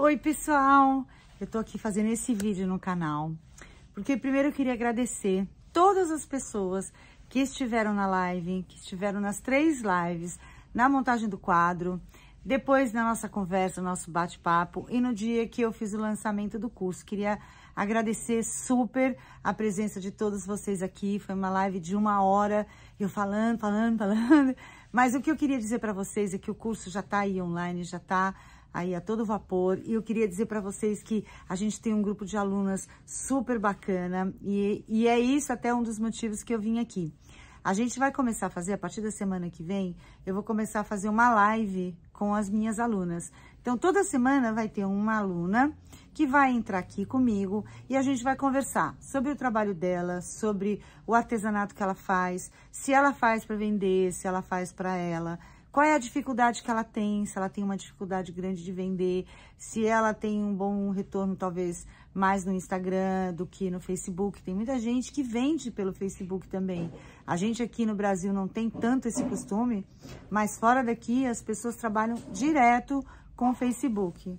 Oi, pessoal! Eu tô aqui fazendo esse vídeo no canal, porque primeiro eu queria agradecer todas as pessoas que estiveram na live, que estiveram nas três lives, na montagem do quadro, depois na nossa conversa, nosso bate-papo e no dia que eu fiz o lançamento do curso. Queria agradecer super a presença de todos vocês aqui. Foi uma live de uma hora, eu falando, falando, falando. Mas o que eu queria dizer para vocês é que o curso já está aí online, já está aí a todo vapor. E eu queria dizer para vocês que a gente tem um grupo de alunas super bacana e, e é isso até um dos motivos que eu vim aqui. A gente vai começar a fazer, a partir da semana que vem, eu vou começar a fazer uma live com as minhas alunas. Então, toda semana vai ter uma aluna que vai entrar aqui comigo e a gente vai conversar sobre o trabalho dela, sobre o artesanato que ela faz, se ela faz para vender, se ela faz para ela, qual é a dificuldade que ela tem, se ela tem uma dificuldade grande de vender, se ela tem um bom retorno, talvez mais no Instagram do que no Facebook. Tem muita gente que vende pelo Facebook também. A gente aqui no Brasil não tem tanto esse costume, mas fora daqui as pessoas trabalham direto com o Facebook.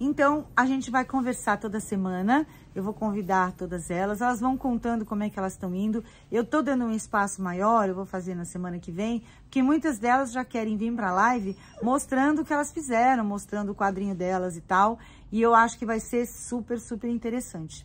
Então, a gente vai conversar toda semana, eu vou convidar todas elas, elas vão contando como é que elas estão indo. Eu tô dando um espaço maior, eu vou fazer na semana que vem, porque muitas delas já querem vir para a live mostrando o que elas fizeram, mostrando o quadrinho delas e tal, e eu acho que vai ser super, super interessante.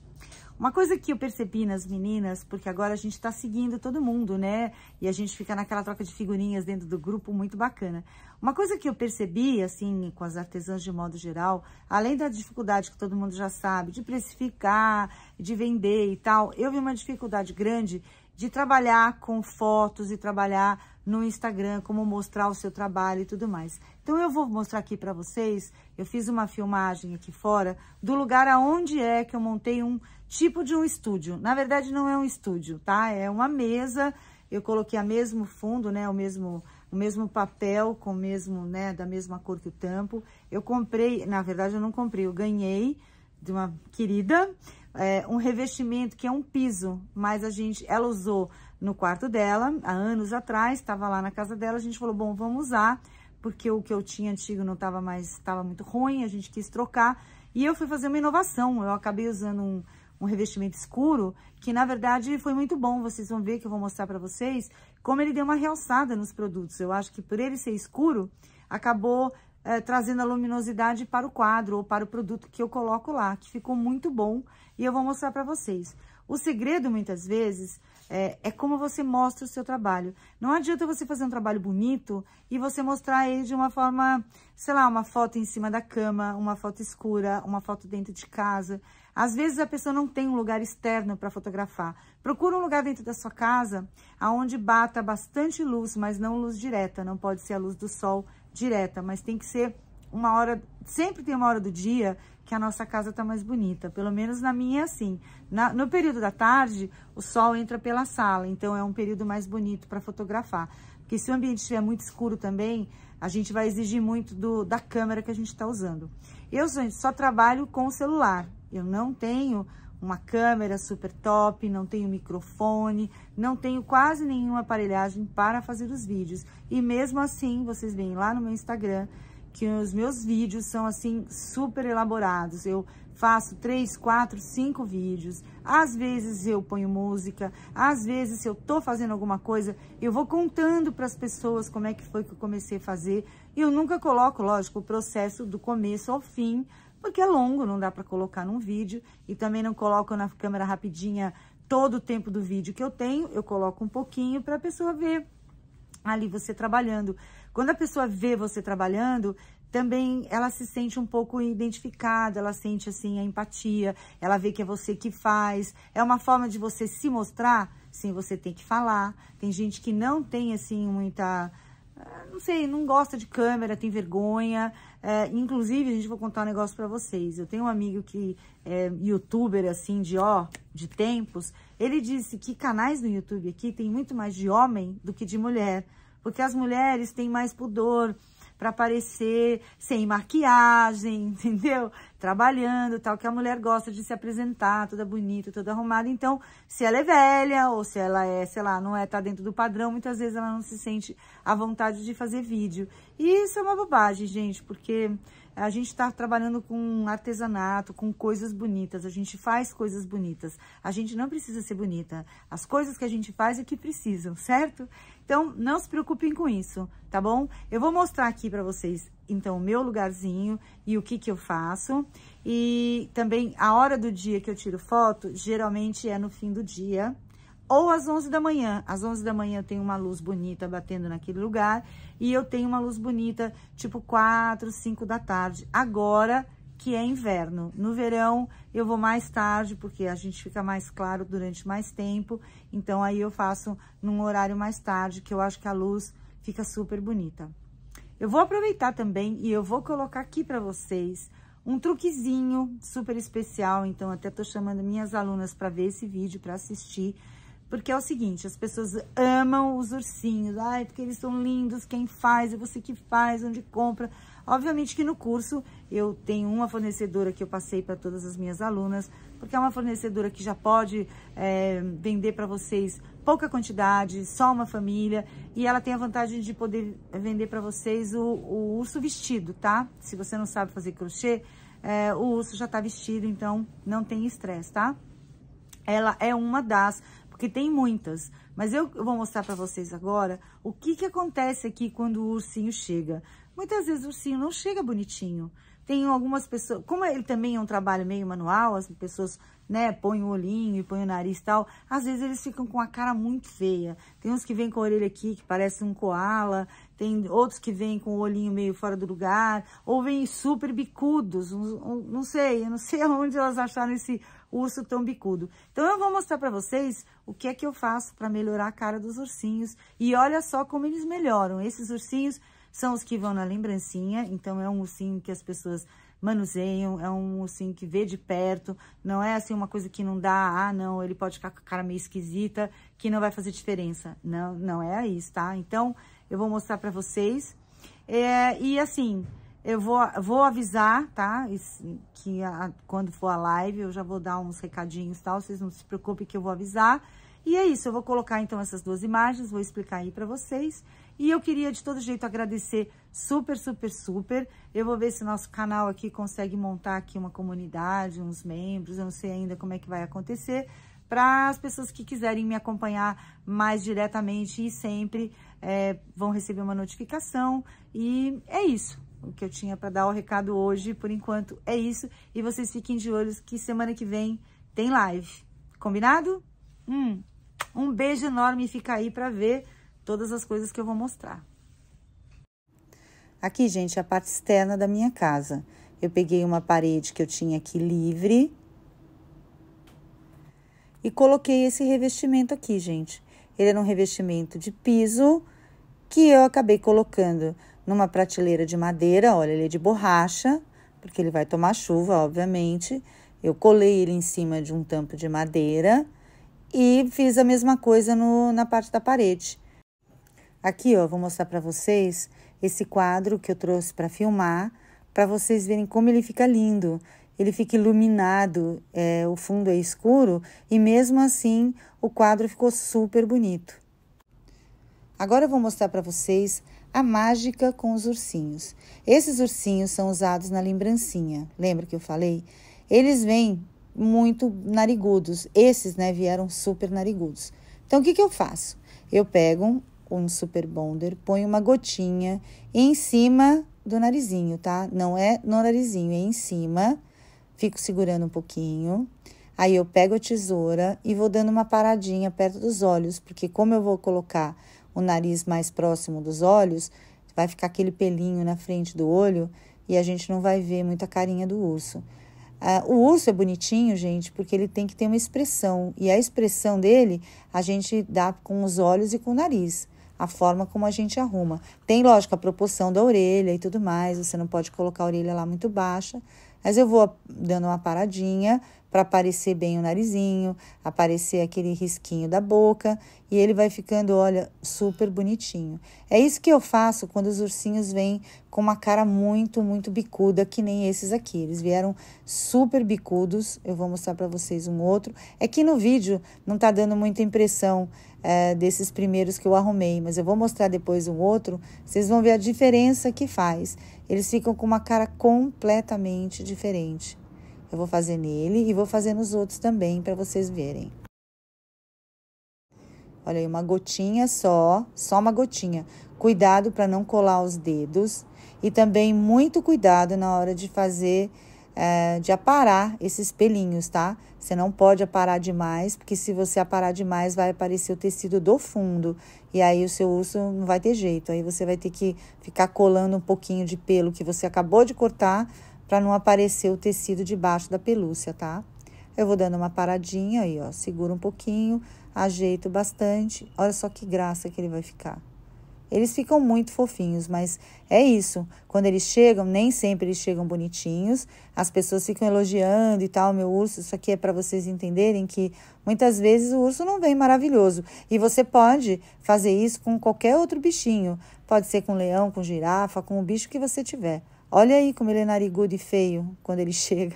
Uma coisa que eu percebi nas meninas, porque agora a gente está seguindo todo mundo, né? E a gente fica naquela troca de figurinhas dentro do grupo, muito bacana. Uma coisa que eu percebi, assim, com as artesãs de modo geral, além da dificuldade que todo mundo já sabe, de precificar, de vender e tal, eu vi uma dificuldade grande de trabalhar com fotos e trabalhar no Instagram, como mostrar o seu trabalho e tudo mais. Então, eu vou mostrar aqui para vocês, eu fiz uma filmagem aqui fora do lugar aonde é que eu montei um tipo de um estúdio. Na verdade, não é um estúdio, tá? É uma mesa, eu coloquei a mesmo fundo, né, o mesmo o mesmo papel com o mesmo, né, da mesma cor que o tampo. Eu comprei, na verdade eu não comprei, eu ganhei de uma querida é, um revestimento que é um piso, mas a gente, ela usou no quarto dela, há anos atrás, estava lá na casa dela, a gente falou, bom, vamos usar, porque o que eu tinha antigo não estava mais, estava muito ruim, a gente quis trocar, e eu fui fazer uma inovação, eu acabei usando um, um revestimento escuro, que na verdade foi muito bom, vocês vão ver que eu vou mostrar para vocês, como ele deu uma realçada nos produtos, eu acho que por ele ser escuro, acabou é, trazendo a luminosidade para o quadro ou para o produto que eu coloco lá, que ficou muito bom e eu vou mostrar para vocês. O segredo, muitas vezes, é, é, como você mostra o seu trabalho. Não adianta você fazer um trabalho bonito e você mostrar ele de uma forma, sei lá, uma foto em cima da cama, uma foto escura, uma foto dentro de casa. Às vezes, a pessoa não tem um lugar externo para fotografar. Procura um lugar dentro da sua casa, aonde bata bastante luz, mas não luz direta, não pode ser a luz do sol, direta, mas tem que ser uma hora, sempre tem uma hora do dia que a nossa casa tá mais bonita, pelo menos na minha é assim. Na, no período da tarde, o sol entra pela sala, então é um período mais bonito para fotografar. Porque se o ambiente estiver muito escuro também, a gente vai exigir muito do, da câmera que a gente está usando. Eu, gente, só trabalho com o celular. Eu não tenho uma câmera super top, não tenho microfone, não tenho quase nenhuma aparelhagem para fazer os vídeos. E mesmo assim, vocês veem lá no meu Instagram que os meus vídeos são assim super elaborados. Eu faço três, quatro, cinco vídeos. Às vezes eu ponho música, às vezes se eu tô fazendo alguma coisa, eu vou contando para as pessoas como é que foi que eu comecei a fazer. E eu nunca coloco, lógico, o processo do começo ao fim, porque é longo, não dá para colocar num vídeo e também não coloco na câmera rapidinha todo o tempo do vídeo que eu tenho, eu coloco um pouquinho para a pessoa ver ali você trabalhando. Quando a pessoa vê você trabalhando, também ela se sente um pouco identificada, ela sente assim a empatia, ela vê que é você que faz, é uma forma de você se mostrar, sim, você tem que falar. Tem gente que não tem assim muita ah, não sei, não gosta de câmera, tem vergonha. É, inclusive, a gente vai contar um negócio para vocês. Eu tenho um amigo que é youtuber, assim, de ó, de tempos. Ele disse que canais no YouTube aqui tem muito mais de homem do que de mulher. Porque as mulheres têm mais pudor para aparecer sem maquiagem, entendeu? trabalhando, tal, que a mulher gosta de se apresentar, toda bonita, toda arrumada. Então, se ela é velha ou se ela é, sei lá, não é tá dentro do padrão, muitas vezes ela não se sente à vontade de fazer vídeo. E isso é uma bobagem, gente, porque a gente está trabalhando com artesanato, com coisas bonitas, a gente faz coisas bonitas. A gente não precisa ser bonita. As coisas que a gente faz é que precisam, certo? Então, não se preocupem com isso, tá bom? Eu vou mostrar aqui para vocês, então, o meu lugarzinho e o que que eu faço. E também a hora do dia que eu tiro foto, geralmente é no fim do dia, ou às 11 da manhã. Às 11 da manhã eu tenho uma luz bonita batendo naquele lugar e eu tenho uma luz bonita tipo 4, 5 da tarde. Agora que é inverno. No verão, eu vou mais tarde, porque a gente fica mais claro durante mais tempo. Então, aí eu faço num horário mais tarde, que eu acho que a luz fica super bonita. Eu vou aproveitar também e eu vou colocar aqui para vocês um truquezinho super especial. Então, até tô chamando minhas alunas para ver esse vídeo, para assistir porque é o seguinte, as pessoas amam os ursinhos. Ai, porque eles são lindos, quem faz, é você que faz, onde compra. Obviamente que no curso eu tenho uma fornecedora que eu passei para todas as minhas alunas, porque é uma fornecedora que já pode é, vender para vocês pouca quantidade, só uma família, e ela tem a vantagem de poder vender para vocês o, o, urso vestido, tá? Se você não sabe fazer crochê, é, o urso já está vestido, então não tem estresse, tá? Ela é uma das que tem muitas. Mas eu vou mostrar para vocês agora o que, que acontece aqui quando o ursinho chega. Muitas vezes o ursinho não chega bonitinho. Tem algumas pessoas, como ele também é um trabalho meio manual, as pessoas né, põe o olhinho e o nariz e tal, às vezes eles ficam com a cara muito feia. Tem uns que vêm com a orelha aqui, que parece um koala, tem outros que vêm com o olhinho meio fora do lugar, ou vêm super bicudos, não sei, eu não sei aonde elas acharam esse urso tão bicudo. Então, eu vou mostrar para vocês o que é que eu faço para melhorar a cara dos ursinhos, e olha só como eles melhoram. Esses ursinhos são os que vão na lembrancinha, então é um ursinho que as pessoas manuseiam, é um ursinho que vê de perto, não é assim uma coisa que não dá, ah, não, ele pode ficar com a cara meio esquisita, que não vai fazer diferença. Não, não é isso, tá? Então, eu vou mostrar para vocês. É, e assim, eu vou, vou avisar, tá? Que a, quando for a live, eu já vou dar uns recadinhos tal, vocês não se preocupem que eu vou avisar. E é isso, eu vou colocar então essas duas imagens, vou explicar aí para vocês. E eu queria de todo jeito agradecer super, super, super. Eu vou ver se nosso canal aqui consegue montar aqui uma comunidade, uns membros, eu não sei ainda como é que vai acontecer, para as pessoas que quiserem me acompanhar mais diretamente e sempre é, vão receber uma notificação. E é isso o que eu tinha para dar o recado hoje. Por enquanto é isso. E vocês fiquem de olhos que semana que vem tem live. Combinado? Hum. Um beijo enorme e fica aí para ver todas as coisas que eu vou mostrar. Aqui, gente, é a parte externa da minha casa. Eu peguei uma parede que eu tinha aqui livre e coloquei esse revestimento aqui, gente. Ele era um revestimento de piso que eu acabei colocando numa prateleira de madeira, olha, ele é de borracha, porque ele vai tomar chuva, obviamente. Eu colei ele em cima de um tampo de madeira e fiz a mesma coisa no, na parte da parede. Aqui, ó, vou mostrar para vocês esse quadro que eu trouxe para filmar, para vocês verem como ele fica lindo. Ele fica iluminado, é, o fundo é escuro e mesmo assim o quadro ficou super bonito. Agora eu vou mostrar para vocês a mágica com os ursinhos. Esses ursinhos são usados na lembrancinha. Lembra que eu falei? Eles vêm muito narigudos. Esses, né, vieram super narigudos. Então o que que eu faço? Eu pego um super bonder, põe uma gotinha em cima do narizinho, tá? Não é no narizinho, é em cima. Fico segurando um pouquinho. Aí eu pego a tesoura e vou dando uma paradinha perto dos olhos, porque como eu vou colocar o nariz mais próximo dos olhos, vai ficar aquele pelinho na frente do olho e a gente não vai ver muita carinha do urso. Ah, o urso é bonitinho, gente, porque ele tem que ter uma expressão e a expressão dele a gente dá com os olhos e com o nariz a forma como a gente arruma. Tem, lógico, a proporção da orelha e tudo mais, você não pode colocar a orelha lá muito baixa, mas eu vou dando uma paradinha para aparecer bem o narizinho, aparecer aquele risquinho da boca e ele vai ficando, olha, super bonitinho. É isso que eu faço quando os ursinhos vêm com uma cara muito, muito bicuda, que nem esses aqui. Eles vieram super bicudos. Eu vou mostrar para vocês um outro. É que no vídeo não tá dando muita impressão é, desses primeiros que eu arrumei, mas eu vou mostrar depois um outro. Vocês vão ver a diferença que faz eles ficam com uma cara completamente diferente. Eu vou fazer nele e vou fazer nos outros também para vocês verem. Olha aí, uma gotinha só, só uma gotinha. Cuidado para não colar os dedos e também muito cuidado na hora de fazer é, de aparar esses pelinhos, tá? Você não pode aparar demais, porque se você aparar demais, vai aparecer o tecido do fundo. E aí o seu urso não vai ter jeito. Aí você vai ter que ficar colando um pouquinho de pelo que você acabou de cortar para não aparecer o tecido debaixo da pelúcia, tá? Eu vou dando uma paradinha aí, ó. Segura um pouquinho, ajeito bastante. Olha só que graça que ele vai ficar. Eles ficam muito fofinhos, mas é isso. Quando eles chegam, nem sempre eles chegam bonitinhos. As pessoas ficam elogiando e tal, meu urso. Isso aqui é para vocês entenderem que muitas vezes o urso não vem maravilhoso. E você pode fazer isso com qualquer outro bichinho. Pode ser com leão, com girafa, com o bicho que você tiver. Olha aí como ele é narigudo e feio quando ele chega.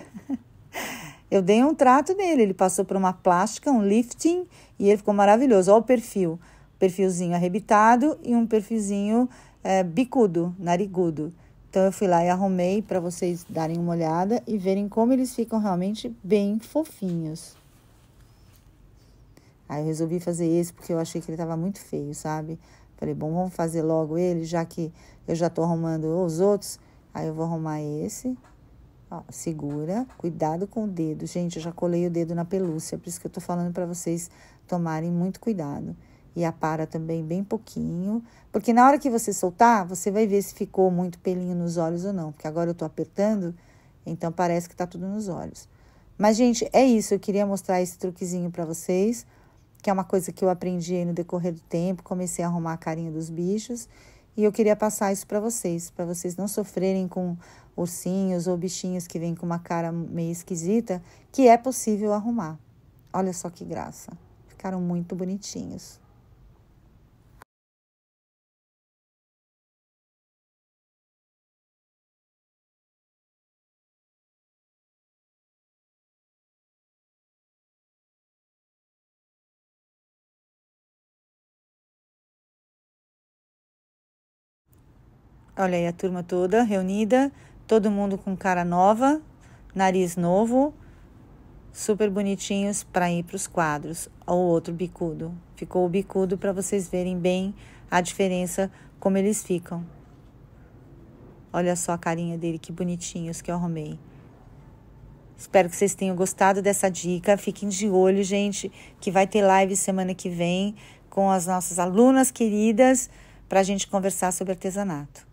Eu dei um trato nele, ele passou por uma plástica, um lifting, e ele ficou maravilhoso. Olha o perfil perfilzinho arrebitado e um perfilzinho é, bicudo, narigudo. Então eu fui lá e arrumei para vocês darem uma olhada e verem como eles ficam realmente bem fofinhos. Aí eu resolvi fazer esse porque eu achei que ele estava muito feio, sabe? Falei, bom, vamos fazer logo ele, já que eu já estou arrumando os outros. Aí eu vou arrumar esse. Ó, segura, cuidado com o dedo. Gente, eu já colei o dedo na pelúcia, por isso que eu estou falando para vocês tomarem muito cuidado e apara também bem pouquinho, porque na hora que você soltar, você vai ver se ficou muito pelinho nos olhos ou não, porque agora eu tô apertando, então parece que tá tudo nos olhos. Mas gente, é isso, eu queria mostrar esse truquezinho para vocês, que é uma coisa que eu aprendi no decorrer do tempo, comecei a arrumar a carinha dos bichos, e eu queria passar isso para vocês, para vocês não sofrerem com ursinhos ou bichinhos que vêm com uma cara meio esquisita, que é possível arrumar. Olha só que graça. Ficaram muito bonitinhos. Olha aí a turma toda reunida, todo mundo com cara nova, nariz novo, super bonitinhos para ir para os quadros. O outro bicudo. Ficou o bicudo para vocês verem bem a diferença como eles ficam. Olha só a carinha dele, que bonitinhos que eu arrumei. Espero que vocês tenham gostado dessa dica. Fiquem de olho, gente, que vai ter live semana que vem com as nossas alunas queridas para a gente conversar sobre artesanato.